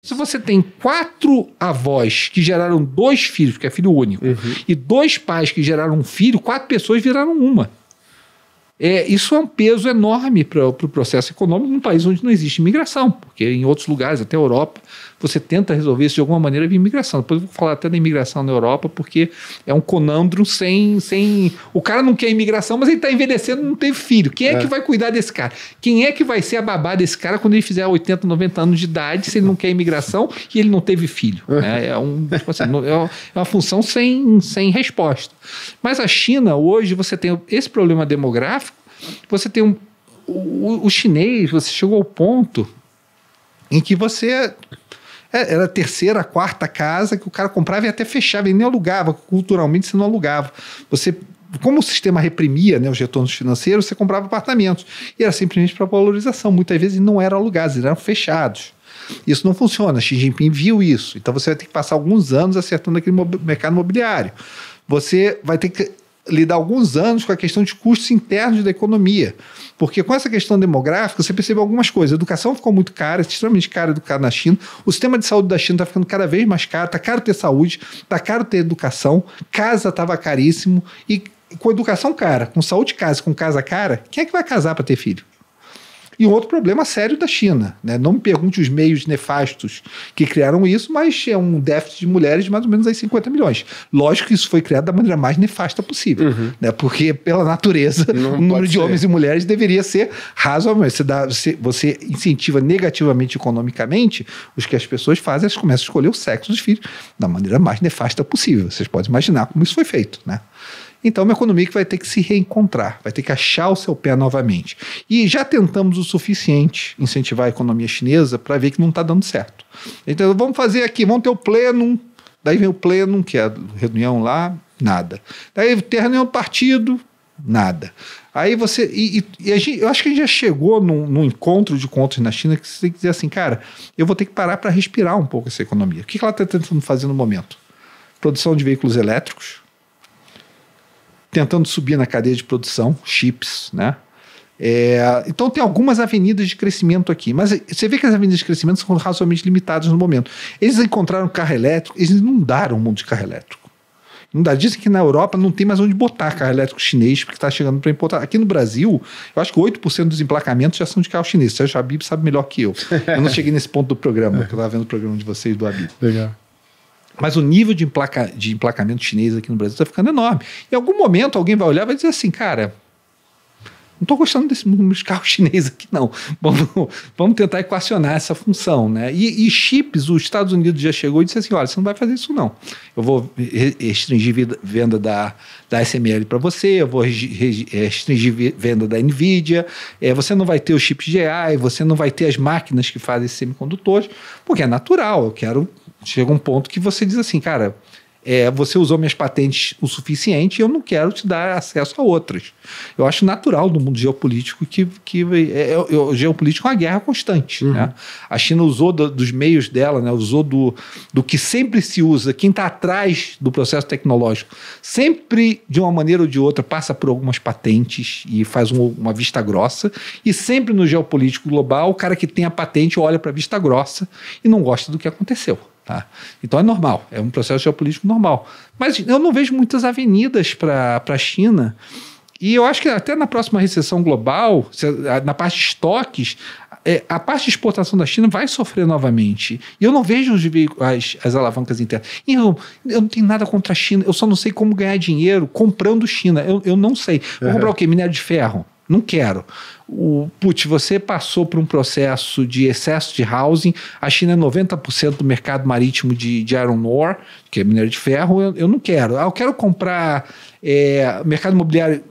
Se você tem quatro avós que geraram dois filhos, porque é filho único, uhum. e dois pais que geraram um filho, quatro pessoas viraram uma. É, isso é um peso enorme para o pro processo econômico num país onde não existe imigração, porque em outros lugares, até a Europa, você tenta resolver isso de alguma maneira via imigração. Depois eu vou falar até da imigração na Europa, porque é um conandro sem. sem o cara não quer imigração, mas ele está envelhecendo não teve filho. Quem é, é, que vai cuidar desse cara? Quem é que vai ser a babá desse cara quando ele fizer 80, 90 anos de idade, se ele não quer imigração e ele não teve filho? É, né? é um, tipo assim, é, é uma função sem, sem resposta. Mas a China, hoje, você tem esse problema demográfico você tem um. O, o chinês, você chegou ao ponto em que você é, era a terceira, a quarta casa que o cara comprava e até fechava, e nem alugava, culturalmente você não alugava. Você, como o sistema reprimia né, os retornos financeiros, você comprava apartamentos. E era simplesmente para valorização. Muitas vezes não eram alugados, eram fechados. Isso não funciona. Xi Jinping viu isso. Então você vai ter que passar alguns anos acertando aquele mercado imobiliário. Você vai ter que lidar alguns anos com a questão de custos internos da economia. Porque com essa questão demográfica, você percebe algumas coisas. A educação ficou muito cara, é extremamente cara educar na China. O sistema de saúde da China está ficando cada vez mais caro. Está caro ter saúde, está caro ter educação. Casa estava caríssimo. E com educação cara, com saúde casa, com casa cara, quem é que vai casar para ter filho? E um outro problema sério da China. Né? Não me pergunte os meios nefastos que criaram isso, mas é um déficit de mulheres de mais ou menos aí 50 milhões. Lógico que isso foi criado da maneira mais nefasta possível, uhum. né? porque pela natureza, Não o número de ser. homens e mulheres deveria ser razoável. Você, dá, você, você incentiva negativamente economicamente os que as pessoas fazem, elas começam a escolher o sexo dos filhos da maneira mais nefasta possível. Vocês podem imaginar como isso foi feito. Né? Então, uma economia que vai ter que se reencontrar, vai ter que achar o seu pé novamente. E já tentamos o suficiente incentivar a economia chinesa para ver que não está dando certo. Então, vamos fazer aqui, vamos ter o pleno. Daí vem o pleno, que é a reunião lá, nada. Daí tem a reunião do partido, nada. Aí você. E, e, e gente, eu acho que a gente já chegou num, num, encontro de contos na China que você tem que dizer assim, cara, eu vou ter que parar para respirar um pouco essa economia. O que, que ela está tentando fazer no momento? Produção de veículos elétricos, tentando subir na cadeia de produção, chips, né? É, então tem algumas avenidas de crescimento aqui, mas você vê que as avenidas de crescimento são razoavelmente limitadas no momento. Eles encontraram carro elétrico, eles inundaram o mundo de carro elétrico. Ainda dizem que na Europa não tem mais onde botar carro elétrico chinês, porque está chegando para importar. Aqui no Brasil, eu acho que 8% dos emplacamentos já são de carro chinês. Sérgio Habib sabe melhor que eu. Eu não cheguei nesse ponto do programa, porque eu estava vendo o programa de vocês do Habib. Legal. Mas o nível de, emplaca, de emplacamento chinês aqui no Brasil está ficando enorme. Em algum momento alguém vai olhar e vai dizer assim, cara, não estou gostando desse número de carro chinês aqui, não. Vamos, vamos tentar equacionar essa função, né? E, e, chips, os Estados Unidos já chegou e disse assim: olha, você não vai fazer isso, não. Eu vou restringir venda da, da SML para você, eu vou eh, restringir venda da Nvidia, é, você não vai ter os chips GI, você não vai ter as máquinas que fazem semicondutores, porque é natural. Eu quero. Chega um ponto que você diz assim, cara é, você usou minhas patentes o suficiente e eu não quero te dar acesso a outras. Eu acho natural no mundo geopolítico que, que é, é, geopolítico é uma guerra constante. Uhum. Né? A China usou do, dos meios dela, né? usou do, do que sempre se usa, quem está atrás do processo tecnológico, sempre de uma maneira ou de outra passa por algumas patentes e faz um, uma vista grossa. E sempre no geopolítico global, o cara que tem a patente olha para a vista grossa e não gosta do que aconteceu. Tá? Então é normal, é um processo geopolítico normal. Mas eu não vejo muitas avenidas para a China. E eu acho que até na próxima recessão global, na parte de estoques, é, a parte de exportação da China vai sofrer novamente. E eu não vejo as, as alavancas internas. eu, eu não tenho nada contra a China, eu só não sei como ganhar dinheiro comprando China. Eu, eu não sei. Vou comprar o quê? Minério de ferro. Não quero. O, put, você passou por um processo de excesso de housing. A China é 90% do mercado marítimo de, de iron ore, que é minério de ferro. Eu, eu não quero. Ah, eu quero comprar é, mercado imobiliário.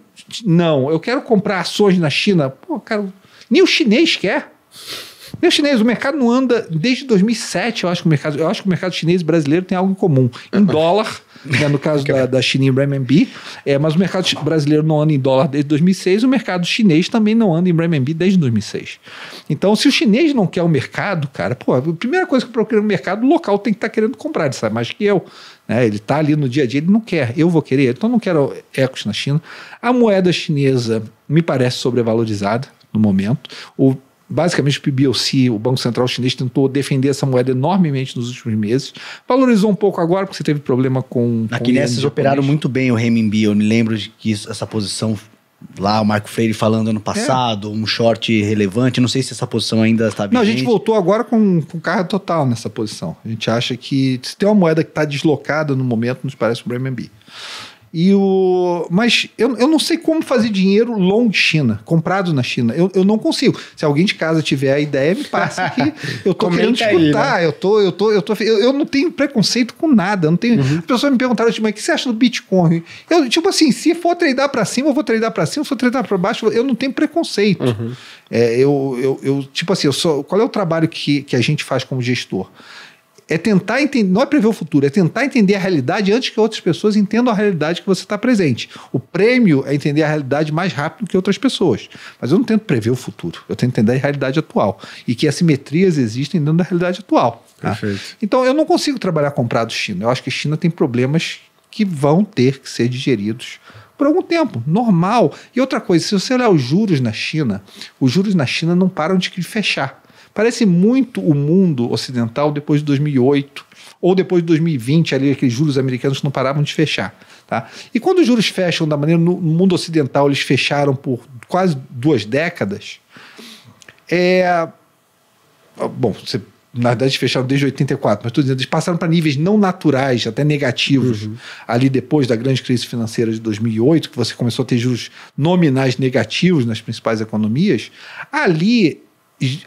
Não, eu quero comprar ações na China. Pô, cara, nem o chinês quer. Meu chinês, o mercado não anda desde 2007, eu acho que o mercado, eu acho que o mercado chinês e brasileiro tem algo em comum. Em dólar, né, no caso da, da China em renminbi, é, mas o mercado brasileiro não anda em dólar desde 2006, o mercado chinês também não anda em renminbi desde 2006. Então, se o chinês não quer o mercado, cara, pô, a primeira coisa que eu procuro é no mercado, o local tem que estar tá querendo comprar, ele sabe mais que eu. Né? Ele está ali no dia a dia, ele não quer, eu vou querer, então não quero ecos na China. A moeda chinesa me parece sobrevalorizada no momento. O basicamente o PBOC, o Banco Central Chinês, tentou defender essa moeda enormemente nos últimos meses. Valorizou um pouco agora, porque você teve problema com. Aqui nessas operaram muito bem o renminbi. Eu me lembro de que isso, essa posição lá, o Marco Freire falando ano passado, é. um short relevante. Não sei se essa posição ainda está vigente. Não, a gente voltou agora com, com carga total nessa posição. A gente acha que se tem uma moeda que está deslocada no momento, nos parece o renminbi. E o... Mas eu, eu não sei como fazer dinheiro long China, comprado na China. Eu, eu não consigo. Se alguém de casa tiver a ideia, me passa aqui eu tô querendo escutar. Aí, né? Eu tô, eu tô, eu tô. Eu, eu não tenho preconceito com nada. não tenho. Uhum. As pessoas me perguntaram, tipo, mas o que você acha do Bitcoin? Eu, tipo assim, se for treinar para cima, eu vou treinar para cima, se for treinar para baixo, eu não tenho preconceito. Uhum. É, eu, eu, eu, tipo assim, eu sou, qual é o trabalho que, que a gente faz como gestor? é tentar entender, não é prever o futuro, é tentar entender a realidade antes que outras pessoas entendam a realidade que você está presente. O prêmio é entender a realidade mais rápido que outras pessoas. Mas eu não tento prever o futuro, eu tento entender a realidade atual. E que assimetrias existem dentro da realidade atual. Tá? Então eu não consigo trabalhar comprado China. Eu acho que a China tem problemas que vão ter que ser digeridos por algum tempo, normal. E outra coisa, se você olhar os juros na China, os juros na China não param de fechar. Parece muito o mundo ocidental depois de 2008 ou depois de 2020, ali aqueles juros americanos que não paravam de fechar. Tá? E quando os juros fecham da maneira no mundo ocidental, eles fecharam por quase duas décadas. É... Bom, você na verdade fecharam desde 84, mas estou dizendo, eles passaram para níveis não naturais, até negativos, uhum. ali depois da grande crise financeira de 2008, que você começou a ter juros nominais negativos nas principais economias, ali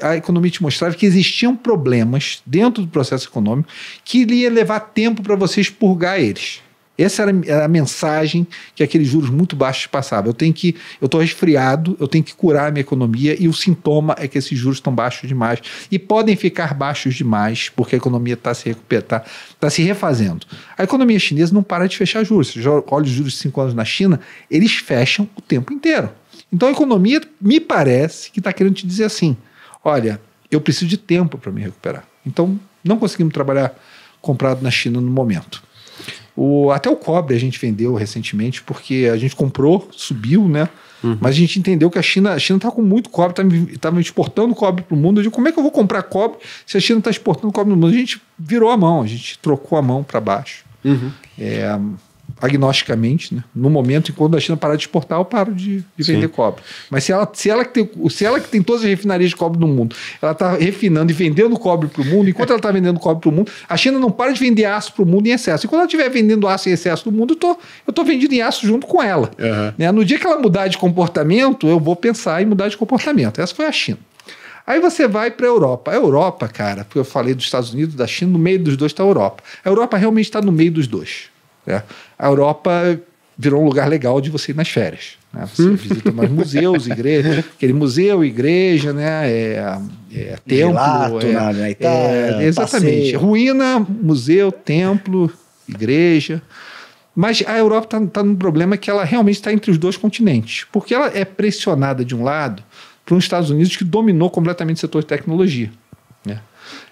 a economia te mostrava que existiam problemas dentro do processo econômico que ia levar tempo para você expurgar eles. Essa era a mensagem que aqueles juros muito baixos passavam. Eu tenho que, eu estou resfriado, eu tenho que curar a minha economia e o sintoma é que esses juros estão baixos demais e podem ficar baixos demais porque a economia está se recuperar, está tá se refazendo. A economia chinesa não para de fechar juros. Se olha os juros de cinco anos na China, eles fecham o tempo inteiro. Então a economia, me parece, que está querendo te dizer assim, Olha, eu preciso de tempo para me recuperar. Então, não conseguimos trabalhar comprado na China no momento. O, até o cobre a gente vendeu recentemente, porque a gente comprou, subiu, né? Uhum. Mas a gente entendeu que a China a China está com muito cobre, está tá, tá exportando cobre para o mundo. Eu digo, como é que eu vou comprar cobre se a China está exportando cobre no mundo? A gente virou a mão, a gente trocou a mão para baixo. Uhum. É, agnosticamente, né? no momento em quando a China parar de exportar, eu paro de, de vender cobre. Mas se ela, se, ela que tem, se ela que tem todas as refinarias de cobre do mundo, ela está refinando e vendendo cobre para o mundo, enquanto ela está vendendo cobre para o mundo, a China não para de vender aço para o mundo em excesso. E quando ela estiver vendendo aço em excesso do mundo, eu tô, eu tô vendendo em aço junto com ela. Uhum. Né? No dia que ela mudar de comportamento, eu vou pensar em mudar de comportamento. Essa foi a China. Aí você vai para a Europa. A Europa, cara, porque eu falei dos Estados Unidos, da China, no meio dos dois está a Europa. A Europa realmente está no meio dos dois. Né? A Europa virou um lugar legal de você ir nas férias. Né? Você hum. visita mais museus, igreja, aquele museu, igreja, né? É, é, é templo. Relato, é, na, na é, Itália, é, exatamente. Passeio. Ruína, museu, templo, igreja. Mas a Europa está tá num problema que ela realmente está entre os dois continentes, porque ela é pressionada de um lado para os Estados Unidos que dominou completamente o setor de tecnologia. Né?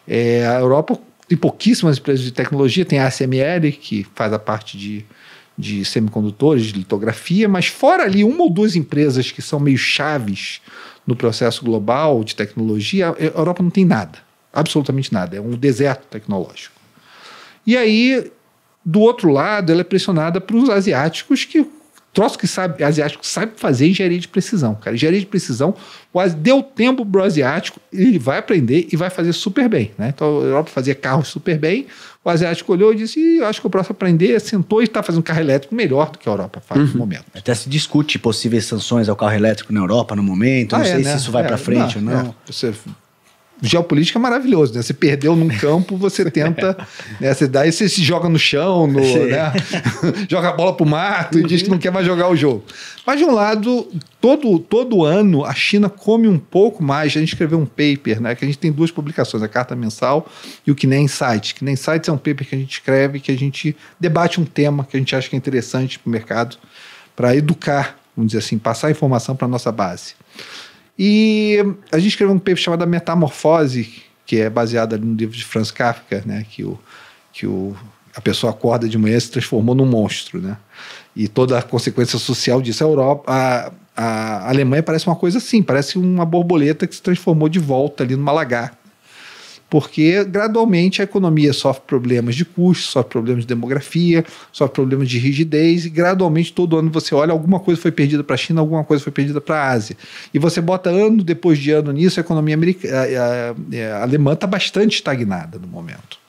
É, a Europa tem pouquíssimas empresas de tecnologia, tem a ASML, que faz a parte de, de semicondutores, de litografia, mas fora ali uma ou duas empresas que são meio chaves no processo global de tecnologia, a Europa não tem nada, absolutamente nada, é um deserto tecnológico. E aí, do outro lado, ela é pressionada para os asiáticos que troço que sabe, asiático sabe fazer engenharia de precisão, cara. Engenharia de precisão, quase deu tempo pro asiático, ele vai aprender e vai fazer super bem, né? Então a Europa fazia carros super bem, o asiático olhou e disse, eu acho que eu posso aprender, sentou e está fazendo carro elétrico melhor do que a Europa faz uhum. no momento. Até se discute possíveis sanções ao carro elétrico na Europa no momento, ah, não é, sei né? se isso vai é, para frente não, ou é. não. Você geopolítica é maravilhoso, né? Você perdeu num campo, você tenta, né? Você dá, você se joga no chão, no, né? joga a bola pro mato e diz que não quer mais jogar o jogo. Mas de um lado, todo, todo ano a China come um pouco mais. A gente escreveu um paper, né? Que a gente tem duas publicações, a carta mensal e o que nem site. Que nem site é um paper que a gente escreve, que a gente debate um tema que a gente acha que é interessante para o mercado, para educar, vamos dizer assim, passar informação para nossa base. E a gente escreveu um paper chamado Metamorfose, que é baseado no livro de Franz Kafka, né? Que, o, que o, a pessoa acorda de manhã e se transformou num monstro, né? E toda a consequência social disso. A Europa... A, a Alemanha parece uma coisa assim, parece uma borboleta que se transformou de volta ali numa lagarta porque gradualmente a economia sofre problemas de custos, sofre problemas de demografia, sofre problemas de rigidez, e gradualmente todo ano você olha, alguma coisa foi perdida para a China, alguma coisa foi perdida para a Ásia. E você bota ano depois de ano nisso, a economia a, a, a alemã está bastante estagnada no momento.